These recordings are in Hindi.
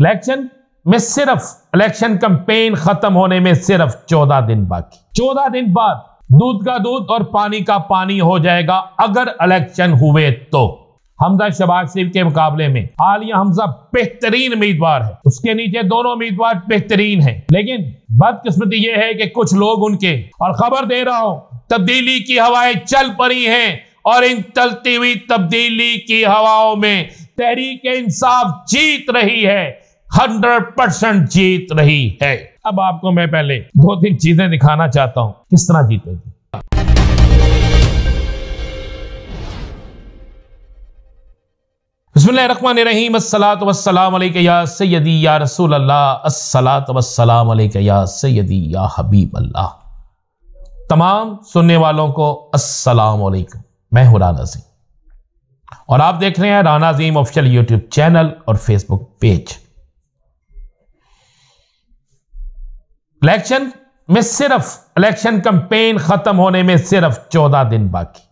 इलेक्शन में सिर्फ इलेक्शन कंपेन खत्म होने में सिर्फ चौदह दिन बाकी चौदह दिन बाद दूध का दूध और पानी का पानी हो जाएगा अगर इलेक्शन हुए तो हमजा शबाज शरीफ के मुकाबले में आलिया हमजा बेहतरीन उम्मीदवार है उसके नीचे दोनों उम्मीदवार बेहतरीन हैं लेकिन बदकिस्मती यह है कि कुछ लोग उनके और खबर दे रहा हूं तब्दीली की हवाएं चल पड़ी हैं और इन चलती हुई तब्दीली की हवाओं में तहरीक इंसाफ जीत रही है हंड्रेड परसेंट जीत रही है अब आपको मैं पहले दो तीन चीजें दिखाना चाहता हूं किस तरह जीतेगी बसमान रहीम या सैदी या रसूल अल्लाह या सैदी या हबीब अल्लाह तमाम सुनने वालों को अस्सलाम मैं हूं राना सिंह और आप देख रहे हैं राना जीम ऑफिशियल यूट्यूब चैनल और फेसबुक पेज इलेक्शन में सिर्फ इलेक्शन कंपेन खत्म होने में सिर्फ चौदह दिन बाकी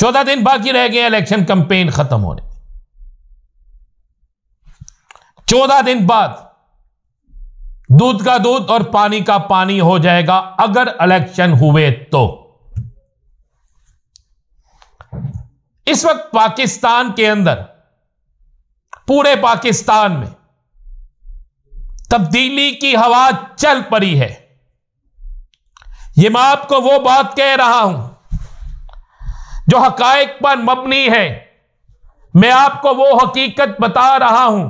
चौदह दिन बाकी रह गए इलेक्शन कंपेन खत्म होने चौदह दिन बाद दूध का दूध और पानी का पानी हो जाएगा अगर इलेक्शन हुए तो इस वक्त पाकिस्तान के अंदर पूरे पाकिस्तान में तब्दीली की हवा चल पड़ी है ये मैं आपको वो बात कह रहा हूं जो हकायक पर मबनी है मैं आपको वो हकीकत बता रहा हूं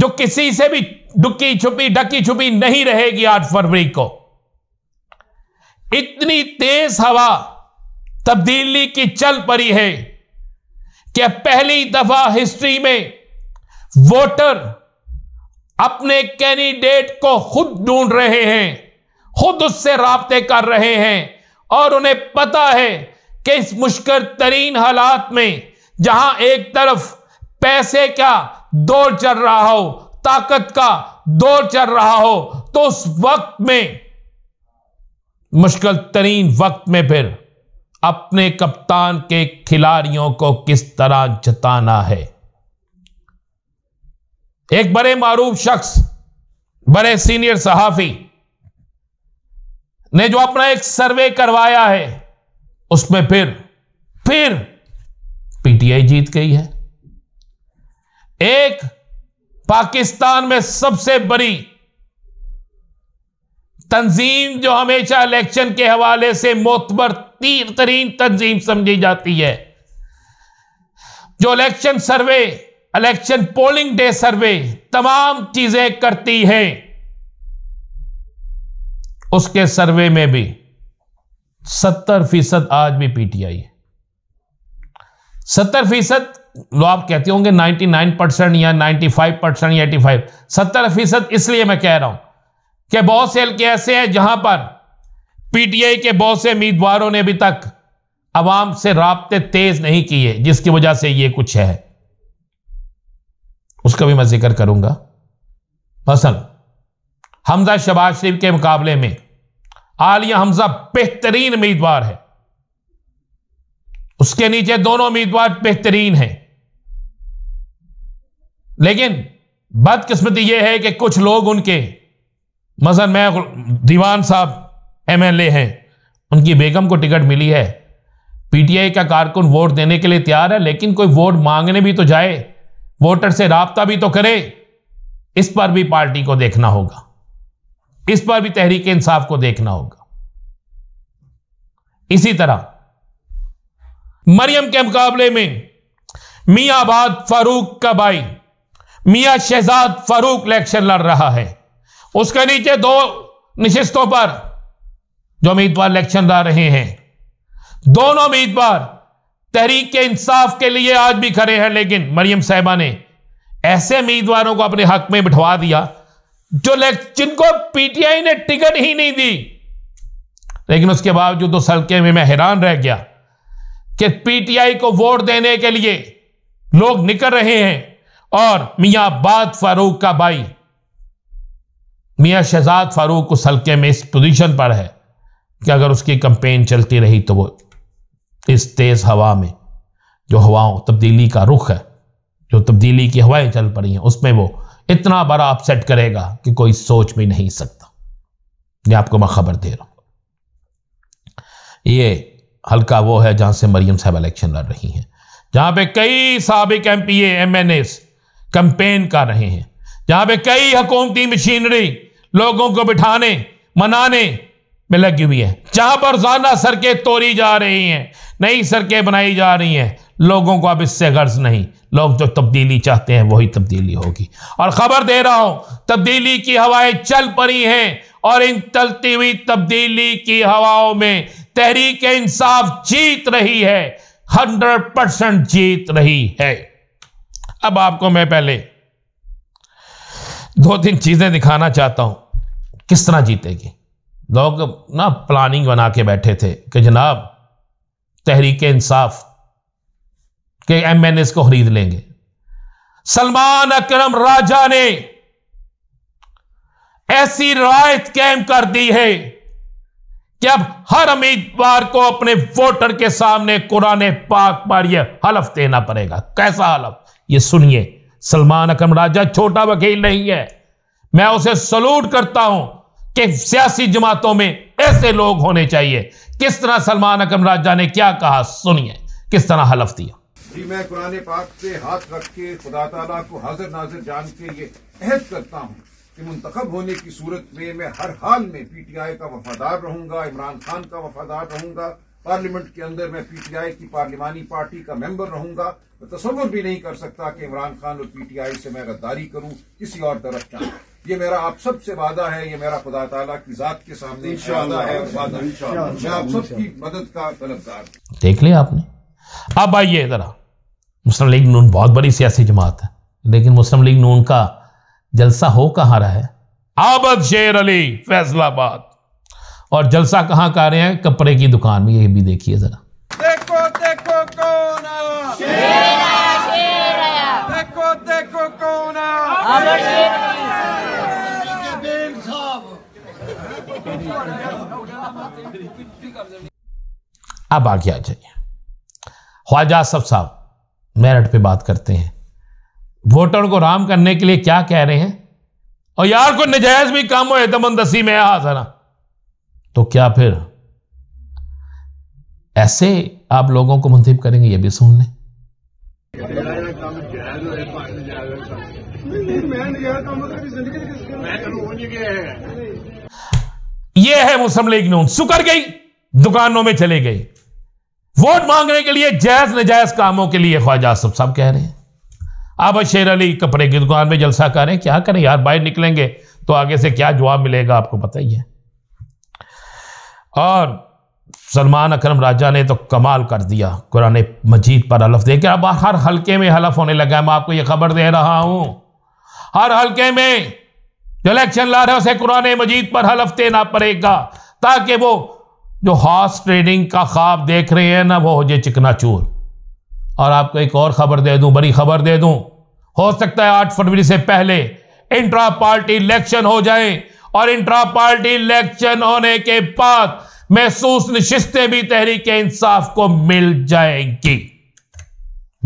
जो किसी से भी डुकी छुपी डकी छुपी नहीं रहेगी आठ फरवरी को इतनी तेज हवा तब्दीली की चल पड़ी है कि पहली दफा हिस्ट्री में वोटर अपने कैंडिडेट को खुद ढूंढ रहे हैं खुद उससे रबते कर रहे हैं और उन्हें पता है कि इस मुश्किल तरीन हालात में जहां एक तरफ पैसे का दौर चल रहा हो ताकत का दौर चल रहा हो तो उस वक्त में मुश्किल तरीन वक्त में फिर अपने कप्तान के खिलाड़ियों को किस तरह जताना है एक बड़े मारूफ शख्स बड़े सीनियर सहाफ़ी ने जो अपना एक सर्वे करवाया है उसमें फिर फिर पीटीआई जीत गई है एक पाकिस्तान में सबसे बड़ी तंजीम जो हमेशा इलेक्शन के हवाले से मोतबर तीर तरीन तंजीम समझी जाती है जो election survey election polling day survey तमाम चीजें करती है उसके सर्वे में भी सत्तर फीसद आज भी पीटीआई सत्तर फीसद लो आप कहते होंगे 99 परसेंट या 95 परसेंट या एटी फाइव सत्तर फीसद इसलिए मैं कह रहा हूं कि बहुत से हल्के ऐसे हैं जहां पर पीटीआई के बहुत से उम्मीदवारों ने अभी तक आवाम से रबते तेज नहीं किए जिसकी वजह से ये कुछ है उसका भी मैं जिक्र करूंगा मसल हमजा शबाज शरीफ के मुकाबले में आलिया हमजा बेहतरीन उम्मीदवार है उसके नीचे दोनों उम्मीदवार बेहतरीन हैं लेकिन बदकिस्मती यह है कि कुछ लोग उनके मसलन मैं दीवान साहब एमएलए हैं उनकी बेगम को टिकट मिली है पीटीआई का कारकुन वोट देने के लिए तैयार है लेकिन कोई वोट मांगने भी तो जाए वोटर से रबता भी तो करे इस पर भी पार्टी को देखना होगा इस पर भी तहरीक इंसाफ को देखना होगा इसी तरह मरियम के मुकाबले में मियाबाद फारूक का भाई मिया शहजाद फारूक इलेक्शन लड़ रहा है उसके नीचे दो निशस्तों पर जो उम्मीदवार इलेक्शन लड़ रहे हैं दोनों उम्मीदवार तहरीक के इंसाफ के लिए आज भी खड़े हैं लेकिन मरियम साहबा ने ऐसे उम्मीदवारों को अपने हक में बिठवा दिया जो जिनको पीटीआई ने टिकट ही नहीं दी लेकिन उसके बावजूद उस हल्के में मैं हैरान रह गया कि पीटीआई को वोट देने के लिए लोग निकल रहे हैं और मियाँ बाद फारूक का भाई मियाँ शहजाद फारूक उस हल्के में इस पोजीशन पर है कि अगर उसकी कंपेन चलती रही तो वो इस तेज़ हवा में जो हवाओं तब्दीली का रुख है जो तब्दीली की हवाएं चल पड़ी हैं उसमें वो इतना बड़ा अपसेट करेगा कि कोई सोच भी नहीं सकता ये आपको मैं खबर दे रहा हूँ ये हल्का वो है जहाँ से मरियम साहब इलेक्शन लड़ रही हैं जहाँ पे कई सबक M P M N S campaign कर रहे हैं जहाँ पे कई हकूमती मशीनरी लोगों को बिठाने मनाने में लगी हुई है जहां पर रोजाना सड़कें तोड़ी जा रही हैं नई सड़कें बनाई जा रही हैं लोगों को अब इससे गर्ज नहीं लोग जो तब्दीली चाहते हैं वही तब्दीली होगी और ख़बर दे रहा हूं तब्दीली की हवाएं चल पड़ी हैं और इन चलती हुई तब्दीली की हवाओं में तहरीक इंसाफ जीत रही है हंड्रेड परसेंट जीत रही है अब आपको मैं पहले दो तीन चीज़ें दिखाना चाहता हूं किस तरह जीतेगी लोग ना प्लानिंग बना के बैठे थे कि जनाब तहरीक इंसाफ के एम एन एस को खरीद लेंगे सलमान अकरम राजा ने ऐसी रायत कैम कर दी है कि अब हर उम्मीदवार को अपने वोटर के सामने कुरान पाक पर यह हलफ देना पड़ेगा कैसा हलफ ये सुनिए सलमान अकरम राजा छोटा वकील नहीं है मैं उसे सलूट करता हूं कि सियासी जमातों में ऐसे लोग होने चाहिए किस तरह सलमान अकम राजा ने क्या कहा सुनिए किस तरह हलफ दिया जी मैं कुरान पाक से हाथ रख के खुदा तला को हाजिर नाजिर जान के ये अहद करता हूँ कि मुंतखब होने की सूरत में मैं हर हाल में पीटीआई का वफादार रहूंगा इमरान खान का वफादार रहूंगा पार्लियामेंट के अंदर मैं पीटीआई की पार्लिमानी पार्टी का मेंबर रहूंगा मैं तस्वर भी नहीं कर सकता कि इमरान खान और पीटीआई से मैं गद्दारी करूं किसी और तरफ चाहूँ ये मेरा आप सब से वादा है ये मेरा खुदा ताला की जात के सामने वादा है मैं आप सब की मदद का तलबदार देख लिया आपने अब आइए ज़रा मुस्लिम लीग नून बहुत बड़ी सियासी जमात है लेकिन मुस्लिम लीग नून का जलसा हो कहाँ रहा है आबद शेर अली फैसलाबाद और जलसा कहाँ कर रहे हैं कपड़े की दुकान में ये भी देखिए जरा देखो देखो कौन शेर शेर देखो देखो कौन आया अब आगे आ जाइए ख्वाजा सब साहब मेरठ पे बात करते हैं वोटर को राम करने के लिए क्या कह रहे हैं और यार को नजायज भी काम हो एतमंदसी में हाजरा तो क्या फिर ऐसे आप लोगों को मुंतब करेंगे ये भी सुन लें मैं ये है मुस्लिम लीग नून सुकर गई दुकानों में चले गई वोट मांगने के लिए जायज नजायज कामों के लिए ख्वाजा सब सब कह रहे हैं अब शेर अली कपड़े की दुकान में जलसा करें क्या करें यार बाहर निकलेंगे तो आगे से क्या जवाब मिलेगा आपको पता ही है और सलमान अकरम राजा ने तो कमाल कर दिया कुरान मजीद पर हलफ देकर अब हर हल्के में हलफ होने लगा मैं आपको यह खबर दे रहा हूं हर हल्के में इलेक्शन ला रहे उसे कुरान मजीद पर हलफते ना पड़ेगा ताकि वो जो हॉर्स ट्रेडिंग का ख्वाब देख रहे हैं ना वो हो जाए चिकना चूर और आपको एक और ख़बर दे दूं बड़ी ख़बर दे दूं हो सकता है आठ फरवरी से पहले इंट्रा पार्टी इलेक्शन हो जाए और इंट्रा पार्टी इलेक्शन होने के बाद महसूस नशिस्तें भी तहरीक इंसाफ को मिल जाएंगी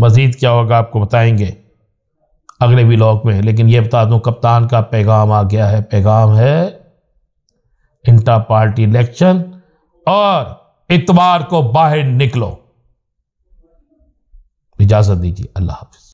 मजीद क्या होगा आपको बताएंगे अगले व्लॉग में लेकिन ये बता दूं कप्तान का पैगाम आ गया है पैगाम है इंटर पार्टी इलेक्शन और इतवार को बाहर निकलो इजाज़त दीजिए अल्लाह हाफिज